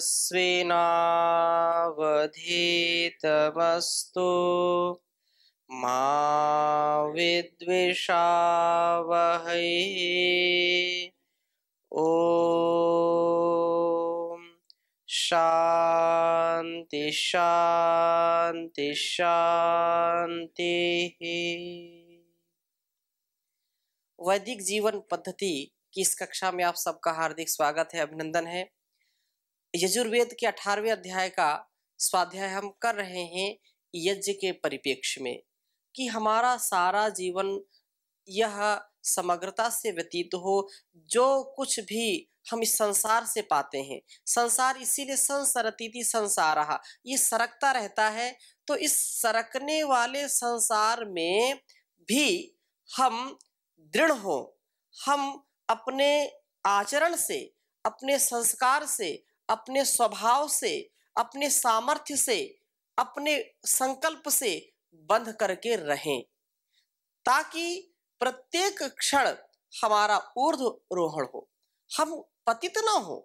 तेजस्विनावधीतमस्तु मा विद्विषावहै ॐ शान्ति शान्ति शान्तिः वैदिक जीवन पद्धति की इस कक्षा में आप सबका हार्दिक स्वागत है अभिनंदन है यजुर्वेद के अठारहवें अध्याय का स्वाध्याय हम कर रहे हैं यज्ञ के परिप्रेक्ष्य में कि हमारा सारा जीवन यह समग्रता से व्यतीत हो जो कुछ भी हम इस संसार से पाते हैं संसार इसीलिए संसरती संसार रहा ये सरकता रहता है तो इस सरकने वाले संसार में भी हम दृढ़ हो हम अपने आचरण से अपने संस्कार से अपने स्वभाव से अपने सामर्थ्य से अपने संकल्प से बंध करके रहें ताकि प्रत्येक क्षण हमारा रोहण हो हम पतित न हो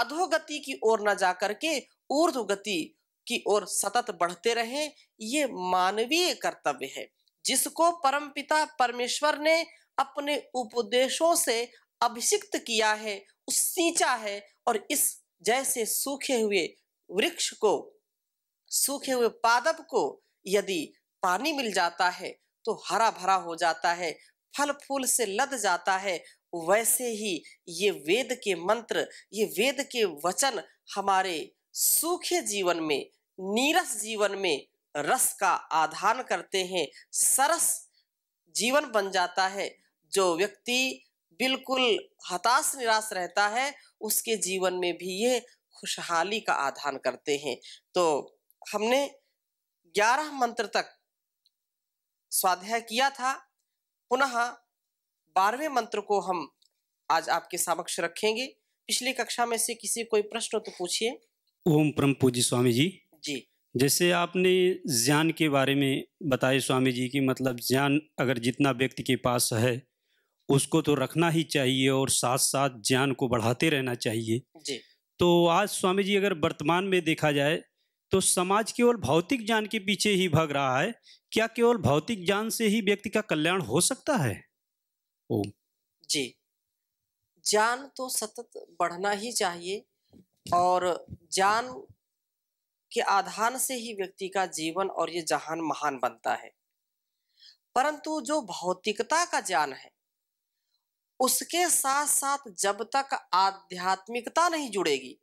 अधोगति की ओर न जा करके ऊर्ध्व गति की ओर सतत बढ़ते रहें ये मानवीय कर्तव्य है जिसको परमपिता परमेश्वर ने अपने उपदेशों से अभिषिक्त किया है उस सींचा है और इस जैसे सूखे हुए वृक्ष को सूखे हुए पादप को यदि पानी मिल जाता है तो हरा भरा हो जाता है फल फूल से लद जाता है वैसे ही ये वेद के मंत्र ये वेद के वचन हमारे सूखे जीवन में नीरस जीवन में रस का आधान करते हैं सरस जीवन बन जाता है जो व्यक्ति बिल्कुल हताश निराश रहता है उसके जीवन में भी ये खुशहाली का आधान करते हैं तो हमने ग्यारह मंत्र तक स्वाध्याय किया था पुनः बारहवें मंत्र को हम आज आपके समक्ष रखेंगे पिछली कक्षा में से किसी कोई प्रश्न तो पूछिए ओम परम पूज्य स्वामी जी जी जैसे आपने ज्ञान के बारे में बताए स्वामी जी कि मतलब ज्ञान अगर जितना व्यक्ति के पास है उसको तो रखना ही चाहिए और साथ साथ ज्ञान को बढ़ाते रहना चाहिए जी तो आज स्वामी जी अगर वर्तमान में देखा जाए तो समाज केवल भौतिक ज्ञान के पीछे ही भाग रहा है क्या केवल भौतिक ज्ञान से ही व्यक्ति का कल्याण हो सकता है ओम जी ज्ञान तो सतत बढ़ना ही चाहिए और ज्ञान के आधार से ही व्यक्ति का जीवन और ये जहान महान बनता है परंतु जो भौतिकता का ज्ञान है उसके साथ साथ जब तक आध्यात्मिकता नहीं जुड़ेगी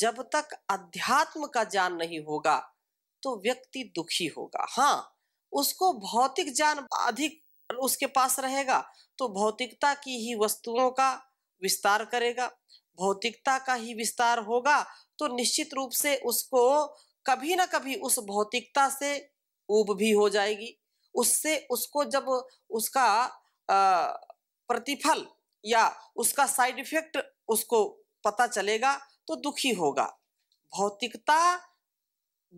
जब तक अध्यात्म का ज्ञान नहीं होगा तो व्यक्ति दुखी होगा हाँ उसको भौतिक ज्ञान अधिक उसके पास रहेगा तो भौतिकता की ही वस्तुओं का विस्तार करेगा भौतिकता का ही विस्तार होगा तो निश्चित रूप से उसको कभी ना कभी उस भौतिकता से ऊब भी हो जाएगी उससे उसको जब उसका प्रतिफल या उसका साइड इफेक्ट उसको पता चलेगा तो दुखी होगा भौतिकता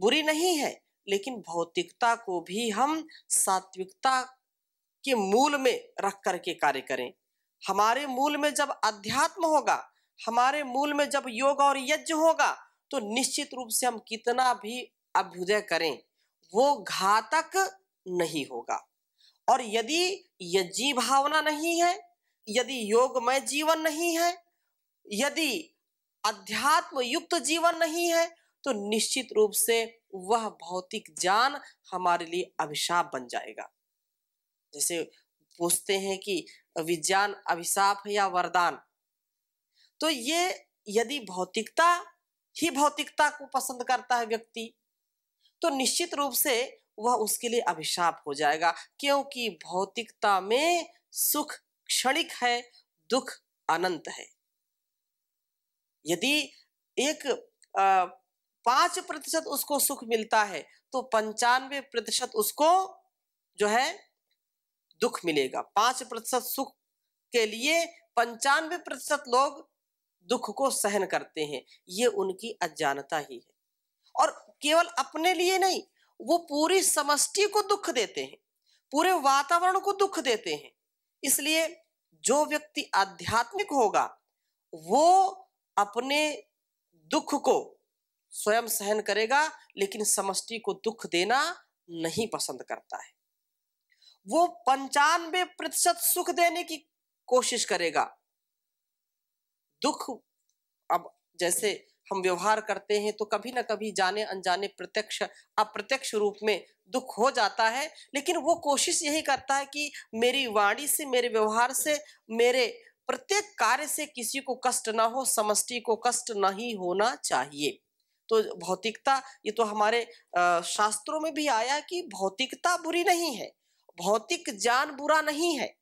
बुरी नहीं है लेकिन भौतिकता को भी हम सात्विकता के मूल में रख करके कार्य करें हमारे मूल में जब अध्यात्म होगा हमारे मूल में जब योग और यज्ञ होगा तो निश्चित रूप से हम कितना भी अभ्युदय करें वो घातक नहीं होगा और यदि यज्ञी भावना नहीं है यदि योगमय जीवन नहीं है यदि अध्यात्म युक्त जीवन नहीं है तो निश्चित रूप से वह भौतिक ज्ञान हमारे लिए अभिशाप बन जाएगा जैसे पूछते हैं कि विज्ञान अभिशाप है या वरदान तो ये यदि भौतिकता ही भौतिकता को पसंद करता है व्यक्ति तो निश्चित रूप से वह उसके लिए अभिशाप हो जाएगा क्योंकि भौतिकता में सुख क्षणिक है दुख अनंत है यदि एक पांच प्रतिशत उसको सुख मिलता है तो पंचानवे प्रतिशत उसको जो है दुख मिलेगा पांच प्रतिशत सुख के लिए पंचानवे प्रतिशत लोग दुख को सहन करते हैं ये उनकी अज्ञानता ही है और केवल अपने लिए नहीं वो पूरी समष्टि को दुख देते हैं पूरे वातावरण को दुख देते हैं इसलिए जो व्यक्ति आध्यात्मिक होगा वो अपने दुख को स्वयं सहन करेगा लेकिन समष्टि को दुख देना नहीं पसंद करता है वो पंचानवे प्रतिशत सुख देने की कोशिश करेगा दुख अब जैसे हम व्यवहार करते हैं तो कभी ना कभी जाने अनजाने प्रत्यक्ष अप्रत्यक्ष रूप में दुख हो जाता है लेकिन वो कोशिश यही करता है कि मेरी वाणी से मेरे व्यवहार से मेरे प्रत्येक कार्य से किसी को कष्ट ना हो समष्टि को कष्ट नहीं होना चाहिए तो भौतिकता ये तो हमारे शास्त्रों में भी आया कि भौतिकता बुरी नहीं है भौतिक ज्ञान बुरा नहीं है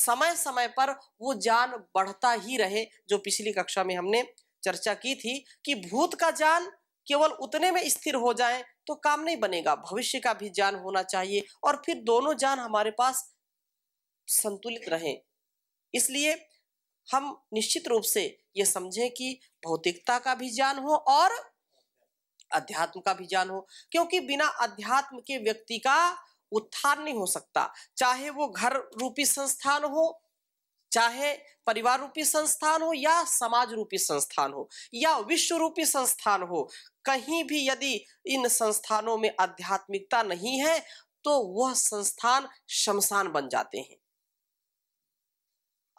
समय समय पर वो ज्ञान बढ़ता ही रहे जो पिछली कक्षा में हमने चर्चा की थी कि भूत का ज्ञान केवल उतने में स्थिर हो जाए तो काम नहीं बनेगा भविष्य का भी ज्ञान होना चाहिए और फिर दोनों ज्ञान हमारे पास संतुलित रहे इसलिए हम निश्चित रूप से ये समझें कि भौतिकता का भी ज्ञान हो और अध्यात्म का भी ज्ञान हो क्योंकि बिना अध्यात्म के व्यक्ति का उत्थान नहीं हो सकता चाहे वो घर रूपी संस्थान हो चाहे परिवार रूपी संस्थान हो या समाज रूपी संस्थान हो या विश्व रूपी संस्थान हो कहीं भी यदि इन संस्थानों में आध्यात्मिकता नहीं है तो वह संस्थान शमशान बन जाते हैं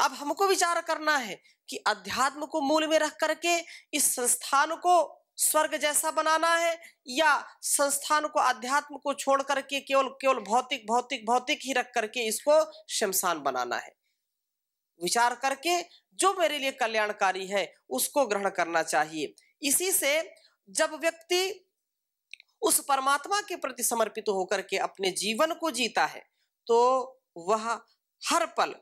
अब हमको विचार करना है कि अध्यात्म को मूल में रख करके इस संस्थान को स्वर्ग जैसा बनाना है या संस्थान को अध्यात्म को छोड़ करके केवल केवल भौतिक भौतिक भौतिक ही रख करके इसको शमशान बनाना है विचार करके जो मेरे लिए कल्याणकारी है उसको ग्रहण करना चाहिए इसी से जब व्यक्ति उस परमात्मा के प्रति समर्पित होकर के अपने जीवन को जीता है तो वह हर पल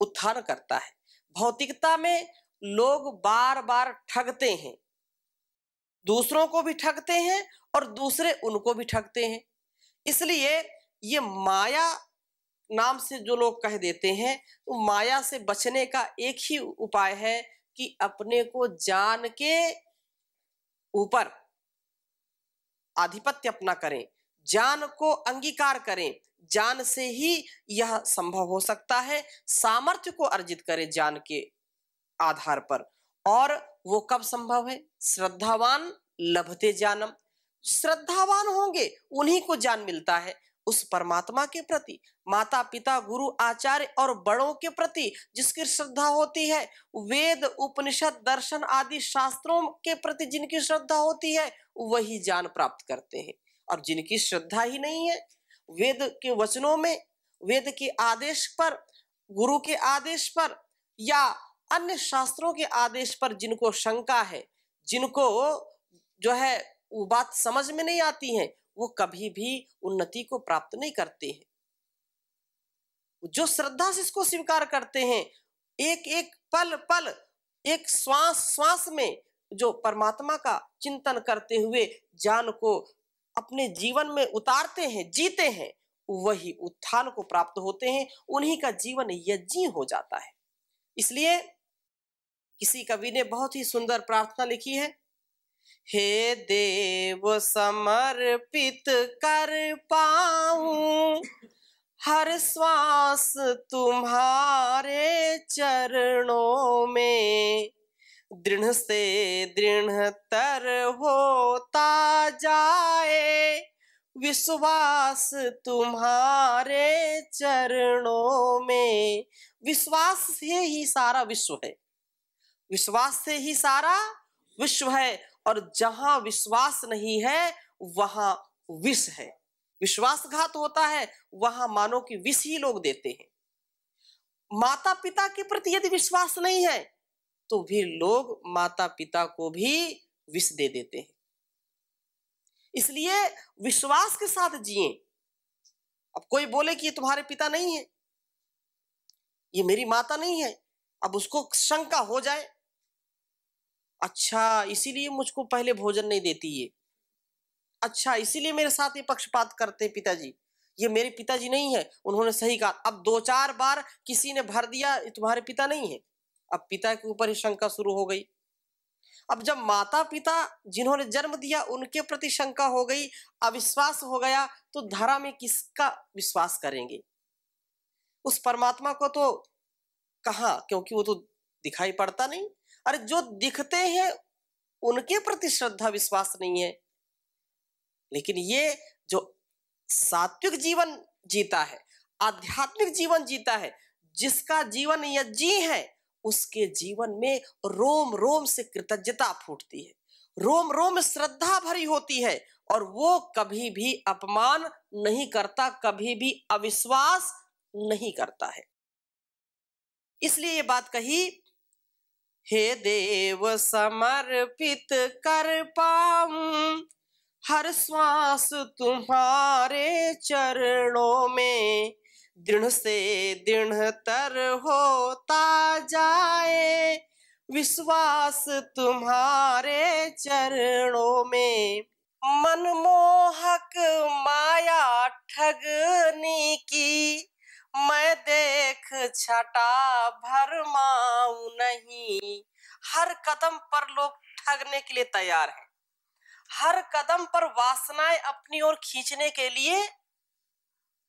उत्थान करता है भौतिकता में लोग बार बार ठगते हैं दूसरों को भी ठगते हैं और दूसरे उनको भी ठगते हैं इसलिए ये माया नाम से जो लोग कह देते हैं तो माया से बचने का एक ही उपाय है कि अपने को जान के ऊपर आधिपत्य अपना करें जान को अंगीकार करें जान से ही यह संभव हो सकता है सामर्थ्य को अर्जित करें जान के आधार पर और वो कब संभव है श्रद्धावान लभते जानम श्रद्धावान होंगे उन्हीं को जान मिलता है उस परमात्मा के प्रति माता पिता गुरु आचार्य और बड़ों के प्रति जिसकी श्रद्धा होती है वेद उपनिषद दर्शन आदि शास्त्रों के प्रति जिनकी श्रद्धा होती है वही ज्ञान प्राप्त करते हैं और जिनकी श्रद्धा ही नहीं है वेद के वचनों में वेद के आदेश पर गुरु के आदेश पर या अन्य शास्त्रों के आदेश पर जिनको शंका है जिनको जो है वो बात समझ में नहीं आती है वो कभी भी उन्नति को प्राप्त नहीं करते हैं जो श्रद्धा से इसको स्वीकार करते हैं एक एक पल पल एक श्वास श्वास में जो परमात्मा का चिंतन करते हुए जान को अपने जीवन में उतारते हैं जीते हैं वही उत्थान को प्राप्त होते हैं उन्हीं का जीवन यज्ञ हो जाता है इसलिए किसी कवि ने बहुत ही सुंदर प्रार्थना लिखी है हे देव समर्पित कर पाऊं हर श्वास तुम्हारे चरणों में दृढ़ से दृढ़तर होता जाए विश्वास तुम्हारे चरणों में विश्वास से ही सारा विश्व है विश्वास से ही सारा विश्व है और जहां विश्वास नहीं है वहां विष है विश्वासघात होता है वहां मानो कि विष ही लोग देते हैं माता पिता के प्रति यदि विश्वास नहीं है तो भी लोग माता पिता को भी विष दे देते हैं इसलिए विश्वास के साथ जिए अब कोई बोले कि ये तुम्हारे पिता नहीं है ये मेरी माता नहीं है अब उसको शंका हो जाए अच्छा इसीलिए मुझको पहले भोजन नहीं देती ये अच्छा इसीलिए मेरे साथ ये पक्षपात करते हैं पिताजी ये मेरे पिताजी नहीं है उन्होंने सही कहा अब दो चार बार किसी ने भर दिया तुम्हारे पिता नहीं है अब पिता के ऊपर ही शंका शुरू हो गई अब जब माता पिता जिन्होंने जन्म दिया उनके प्रति शंका हो गई अविश्वास हो गया तो धरा में किसका विश्वास करेंगे उस परमात्मा को तो कहा क्योंकि वो तो दिखाई पड़ता नहीं अरे जो दिखते हैं उनके प्रति श्रद्धा विश्वास नहीं है लेकिन ये जो सात्विक जीवन जीता है आध्यात्मिक जीवन जीता है जिसका जीवन यज्ञ है उसके जीवन में रोम रोम से कृतज्ञता फूटती है रोम रोम श्रद्धा भरी होती है और वो कभी भी अपमान नहीं करता कभी भी अविश्वास नहीं करता है इसलिए ये बात कही हे देव समर्पित कर पाऊं हर श्वास तुम्हारे चरणों में दृढ़ से तर होता जाए विश्वास तुम्हारे चरणों में मनमोहक माया ठगनी की मैं देख छटा भरमाऊ नहीं हर कदम पर लोग ठगने के लिए तैयार हैं हर कदम पर वासनाएं अपनी ओर खींचने के लिए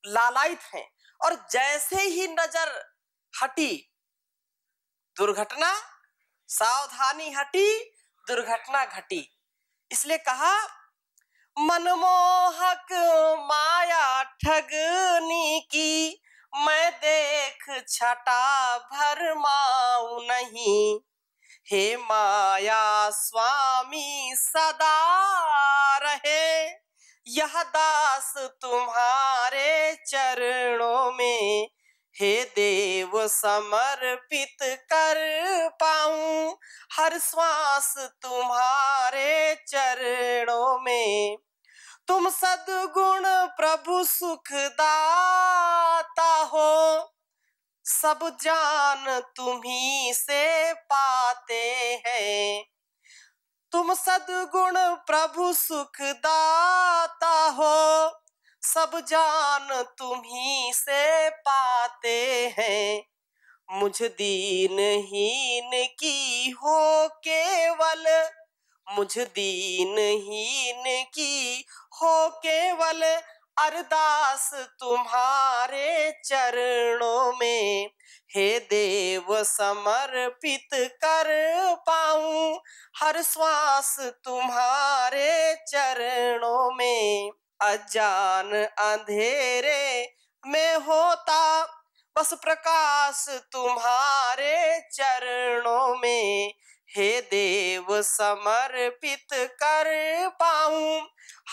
लालायित हैं और जैसे ही नजर हटी दुर्घटना सावधानी हटी दुर्घटना घटी इसलिए कहा मनमोहक माया ठगनी की मैं देख छटा भरमाऊ नहीं हे माया स्वामी सदा रहे यह दास तुम्हारे चरणों में हे देव समर्पित कर पाऊं हर श्वास तुम्हारे चरणों में तुम सदगुण प्रभु सुख दाता हो सब जान तुम्ही से पाते हैं तुम सदगुण प्रभु सुख दाता हो सब जान तुम्ही से पाते हैं मुझ दीन हीन की हो केवल मुझ हीन की हो केवल अरदास तुम्हारे चरणों में हे देव समर्पित कर पाऊं हर श्वास तुम्हारे चरणों में अजान अंधेरे में होता बस प्रकाश तुम्हारे चरणों में हे देव समर्पित कर पाऊं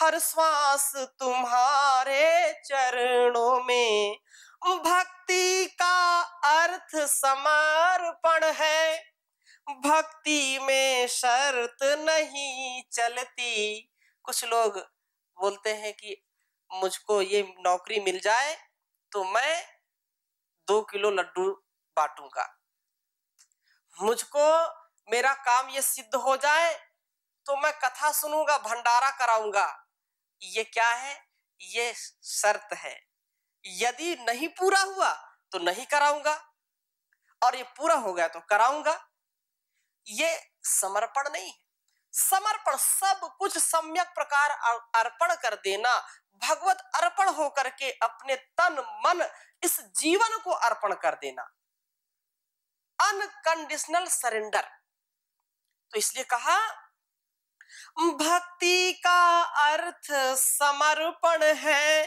हर श्वास तुम्हारे चरणों में भक्ति का अर्थ समर्पण है भक्ति में शर्त नहीं चलती कुछ लोग बोलते हैं कि मुझको ये नौकरी मिल जाए तो मैं दो किलो लड्डू बांटूंगा मुझको मेरा काम ये सिद्ध हो जाए तो मैं कथा सुनूंगा भंडारा कराऊंगा ये क्या है ये शर्त है यदि नहीं पूरा हुआ तो नहीं कराऊंगा और ये पूरा हो गया तो कराऊंगा ये समर्पण नहीं है समर्पण सब कुछ सम्यक प्रकार अर्पण कर देना भगवत अर्पण होकर के अपने तन मन इस जीवन को अर्पण कर देना अनकंडीशनल सरेंडर तो इसलिए कहा भक्ति का अर्थ समर्पण है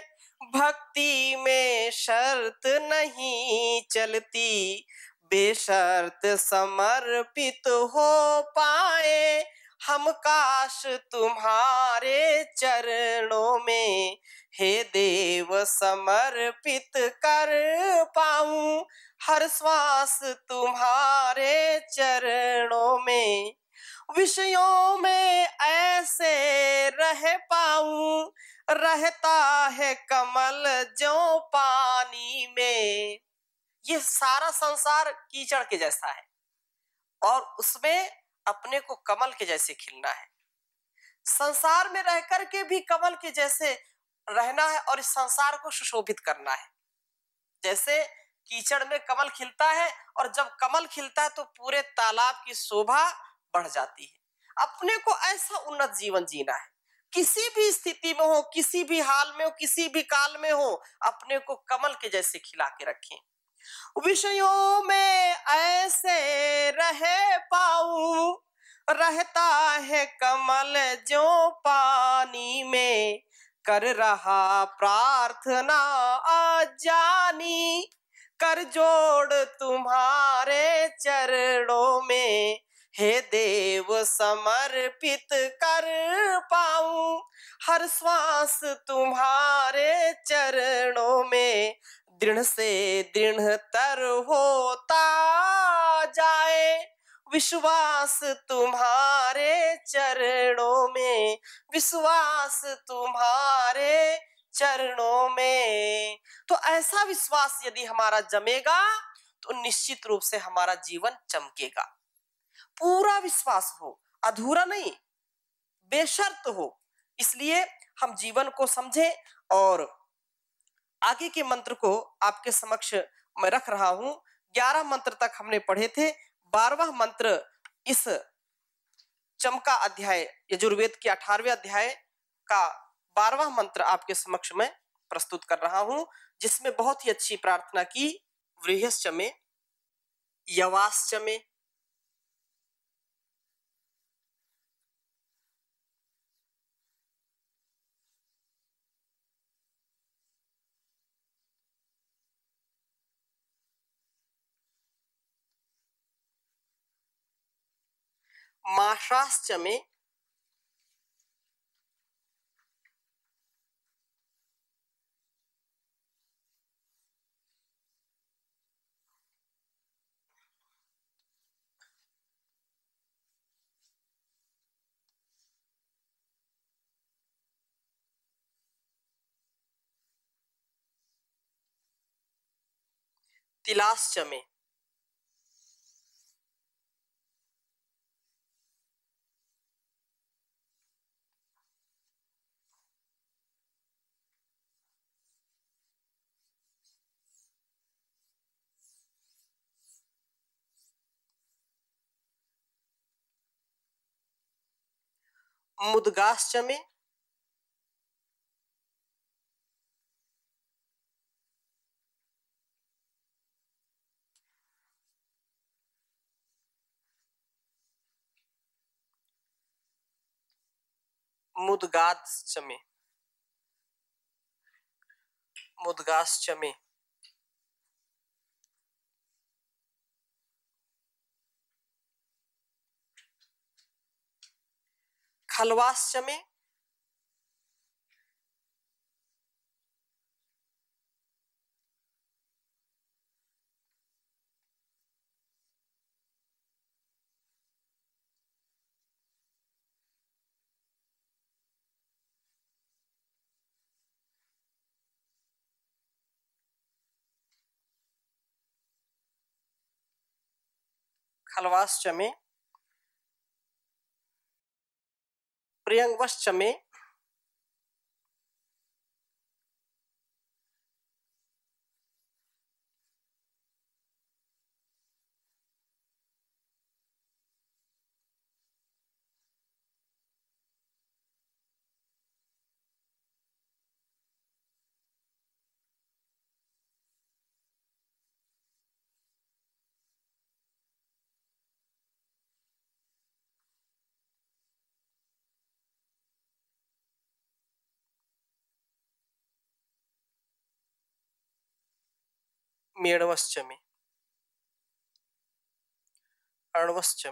भक्ति में शर्त नहीं चलती बेशर्त समर्पित हो पाए हम काश तुम्हारे चरणों में हे देव समर्पित कर पाऊं हर श्वास तुम्हारे चरणों में विषयों में ऐसे रह पाऊं रहता है कमल जो पानी में यह सारा संसार कीचड़ के जैसा है और उसमें अपने को कमल के जैसे खिलना है संसार में रह करके भी कमल के जैसे रहना है और इस संसार को सुशोभित करना है जैसे कीचड़ में कमल खिलता है और जब कमल खिलता है तो पूरे तालाब की शोभा बढ़ जाती है अपने को ऐसा उन्नत जीवन जीना है किसी भी स्थिति में हो किसी भी हाल में हो किसी भी काल में हो अपने को कमल के जैसे खिला के रखें विषयों में ऐसे रहे पाऊ रहता है कमल जो पानी में कर रहा प्रार्थना जानी कर जोड़ तुम्हारे चरणों में हे देव समर्पित कर पाऊं हर श्वास तुम्हारे चरणों में दृढ़ से दृढ़तर होता जाए विश्वास तुम्हारे चरणों में विश्वास तुम्हारे चरणों में तो ऐसा विश्वास यदि हमारा जमेगा तो निश्चित रूप से हमारा जीवन चमकेगा पूरा विश्वास हो अधूरा नहीं बेशर्त हो इसलिए हम जीवन को समझें और आगे के मंत्र को आपके समक्ष मैं रख रहा हूं ग्यारह मंत्र तक हमने पढ़े थे बारवा मंत्र इस चमका अध्याय यजुर्वेद के अठारवे अध्याय का बारवा मंत्र आपके समक्ष में प्रस्तुत कर रहा हूं जिसमें बहुत ही अच्छी प्रार्थना की वृहस्मे यवाश्चमे महाराष्ट्र में तिलाश्च चमे मुदगाश्चमे मुदगाश्चमे मुदगाश्चमे खलवास चमे प्रियंगवश्च में मेणवश्चमे में अणवश्च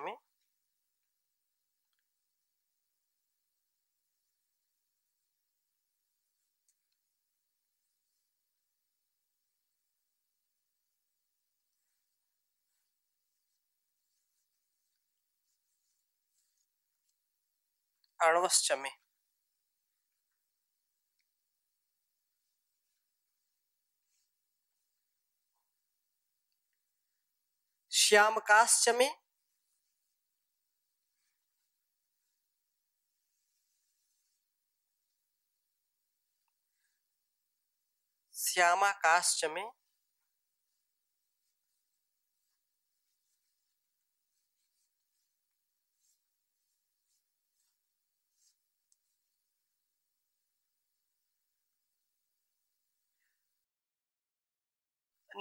में श्याम काश्च में श्यामा काश्च में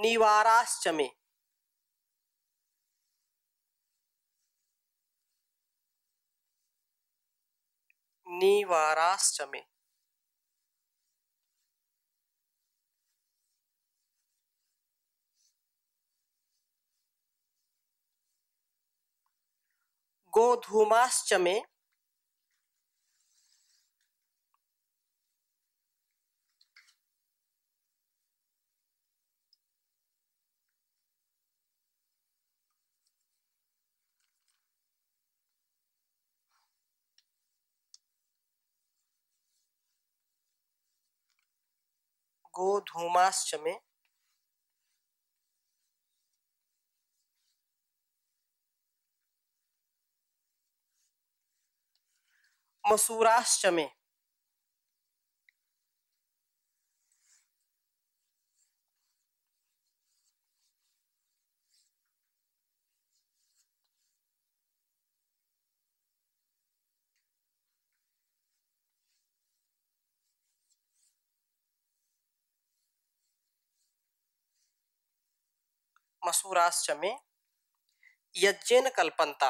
निवाराश्च में निवाराश्चमे गोधूमाश्चमे गोधूमाश्च में मसूराश्च में मसूराश्च में यज्ञ कल्पनता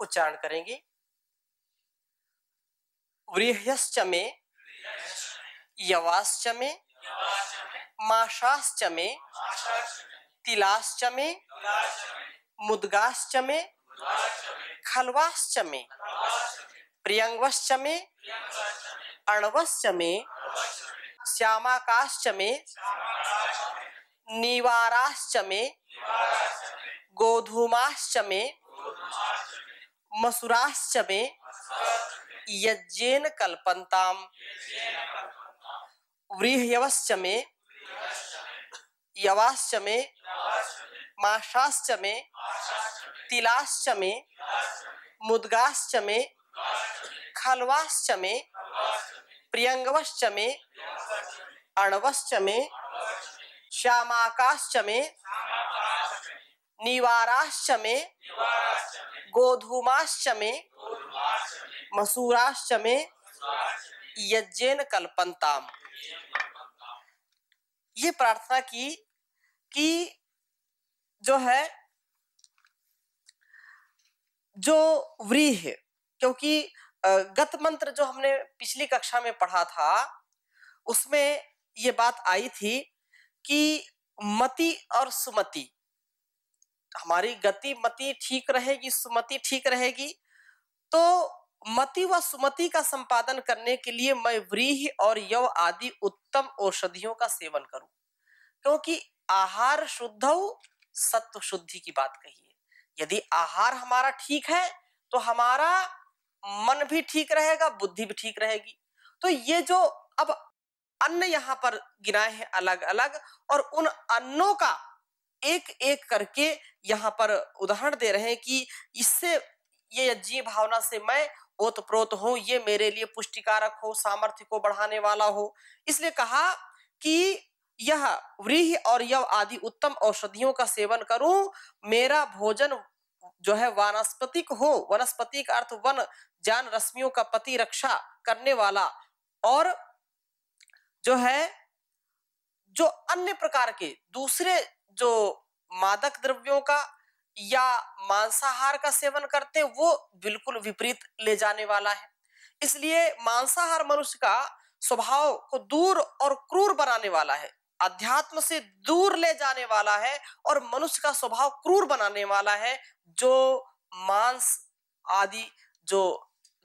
उच्चारण करेंगे वृहस्मे में यवाश्च में माशाश्च में तिलाश्च में मुदगाश्च में खलवाश्च में प्रियंगवश्च में अणवश्च में श्यामाकाश्च में में गोधूमाश्च में मसुराश्चमे यज्ञेन कल्पन्ताम व्रीहयवश्चमे यवाश्चमे माशाश्चमे तिलाश्चमे मुद्गाश्चमे खलवाश्चमे प्रियंगवश्चमे अणवश्चमे श्यामाकाश्चमे निवाराश्चमे गोधूमाश्चमे मसूराश्चमे यज्ञेन कल्पनताम ये प्रार्थना की कि जो है जो व्रीह क्योंकि गत मंत्र जो हमने पिछली कक्षा में पढ़ा था उसमें ये बात आई थी कि मति और सुमति हमारी गति मति ठीक रहेगी सुमति ठीक रहेगी तो मति व सुमति का संपादन करने के लिए मैं व्रीह और यव आदि उत्तम औषधियों का सेवन करूं क्योंकि आहार शुद्ध सत्व शुद्धि की बात कही है यदि आहार हमारा ठीक है तो हमारा मन भी ठीक रहेगा बुद्धि भी ठीक रहेगी तो ये जो अब अन्न यहाँ पर गिनाए हैं अलग अलग और उन अन्नों का एक एक करके यहाँ पर उदाहरण दे रहे हैं कि इससे ये अजीब भावना से मैं ओतप्रोत हो ये मेरे लिए पुष्टिकारक हो सामर्थ्य को बढ़ाने वाला हो इसलिए कहा कि यह व्रीह और यव आदि उत्तम औषधियों का सेवन करूं मेरा भोजन जो है वनस्पतिक हो वनस्पति का अर्थ वन जान रश्मियों का पति रक्षा करने वाला और जो है जो अन्य प्रकार के दूसरे जो मादक द्रव्यों का या मांसाहार का सेवन करते वो बिल्कुल विपरीत ले जाने वाला है इसलिए मांसाहार मनुष्य का स्वभाव को दूर और क्रूर बनाने वाला है अध्यात्म से दूर ले जाने वाला है और मनुष्य का स्वभाव क्रूर बनाने वाला है जो मांस आदि जो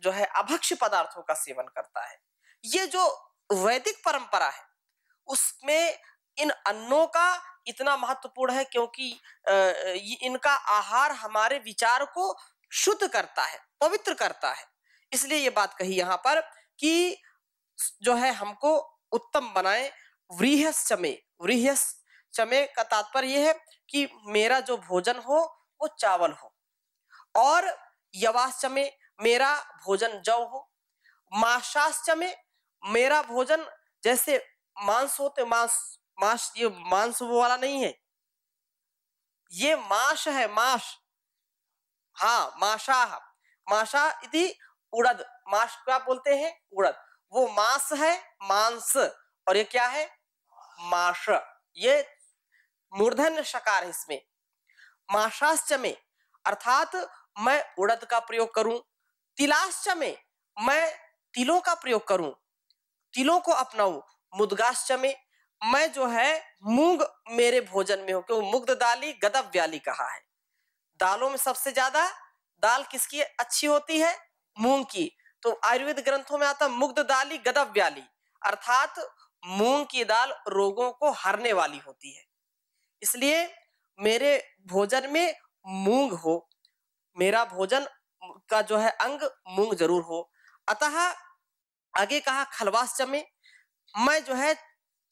जो है अभक्ष्य पदार्थों का सेवन करता है ये जो वैदिक परंपरा है उसमें इन अन्नों का इतना महत्वपूर्ण है क्योंकि इनका आहार हमारे विचार को शुद्ध करता है पवित्र करता है इसलिए ये बात कही यहाँ पर कि जो है हमको उत्तम बनाए वृहस चमे वृहस चमे का तात्पर्य यह है कि मेरा जो भोजन हो वो चावल हो और यवास चमे मेरा भोजन जव हो माशास चमे मेरा भोजन जैसे मांस होते मांस मांस ये मांस वो वाला नहीं है ये माश है माश हाँ माशा माशा इति उड़द माश क्या बोलते हैं उड़द वो मांस है मांस और ये क्या है माश ये मूर्धन शकार है इसमें माशाश्च में अर्थात मैं उड़द का प्रयोग करूं तिलाश्च में मैं तिलों का प्रयोग करूं तिलों को अपनाऊं मुदगाश्च में मैं जो है मूंग मेरे भोजन में हो क्यों मुग्ध दाली गदब व्याली कहा है दालों में सबसे ज्यादा दाल किसकी अच्छी होती है मूंग की तो आयुर्वेद ग्रंथों में आता मुग्ध दाली गदब व्याली अर्थात मूंग की दाल रोगों को हरने वाली होती है इसलिए मेरे भोजन में मूंग हो मेरा भोजन का जो है अंग मूंग जरूर हो अतः आगे कहा खलवास जमे मैं जो है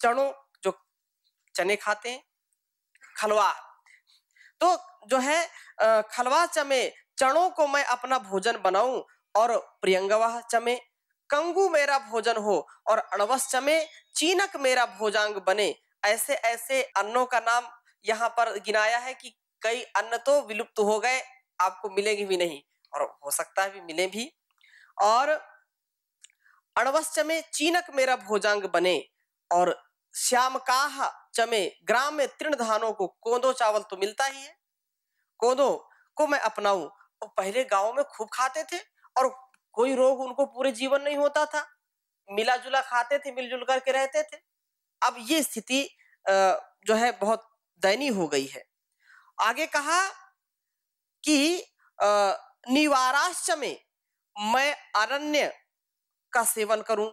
चनों जो चने खाते हैं खलवा तो जो है खलवा चमे चणों को मैं अपना भोजन बनाऊं और प्रियंगवा चमे कंगू मेरा भोजन हो और अणवस चमे चीनक मेरा भोजांग बने ऐसे ऐसे अन्नों का नाम यहाँ पर गिनाया है कि कई अन्न तो विलुप्त हो गए आपको मिलेंगे भी नहीं और हो सकता है भी मिले भी और अणवस चमे चीनक मेरा भोजांग बने और काह चमे ग्राम में तीर्ण धानों को कोदो चावल तो मिलता ही है कोदो को मैं अपनाऊ तो पहले गांव में खूब खाते थे और कोई रोग उनको पूरे जीवन नहीं होता था मिला जुला खाते थे मिलजुल करके रहते थे अब ये स्थिति जो है बहुत दयनीय हो गई है आगे कहा कि निवाराश्च में मैं अरण्य का सेवन करूं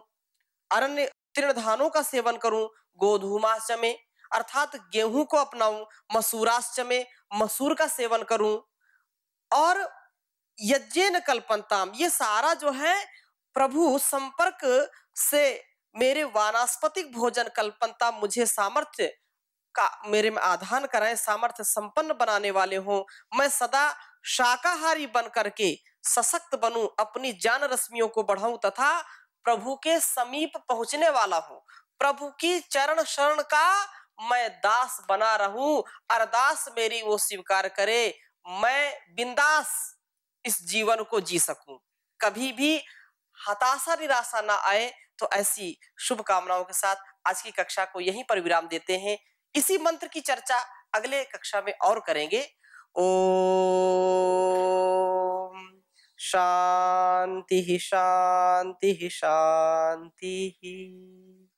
अरण्य तृणधानों का सेवन करूं गोधूमा चमे अर्थात गेहूं को अपनाऊं मसूराश्च में मसूर का सेवन करूं और यज्ञ कल्पनताम ये सारा जो है प्रभु संपर्क से मेरे वानस्पतिक भोजन कल्पनता मुझे सामर्थ्य का मेरे में आधान कराए सामर्थ्य संपन्न बनाने वाले हों मैं सदा शाकाहारी बन करके सशक्त बनूं अपनी जान रश्मियों को बढ़ाऊं तथा प्रभु के समीप पहुंचने वाला हूँ प्रभु की चरण शरण का मैं दास बना रहूं अरदास मेरी वो स्वीकार करे मैं बिंदास इस जीवन को जी सकूं कभी भी हताशा निराशा ना आए तो ऐसी शुभकामनाओं के साथ आज की कक्षा को यहीं पर विराम देते हैं इसी मंत्र की चर्चा अगले कक्षा में और करेंगे ओ शांति शांति शांति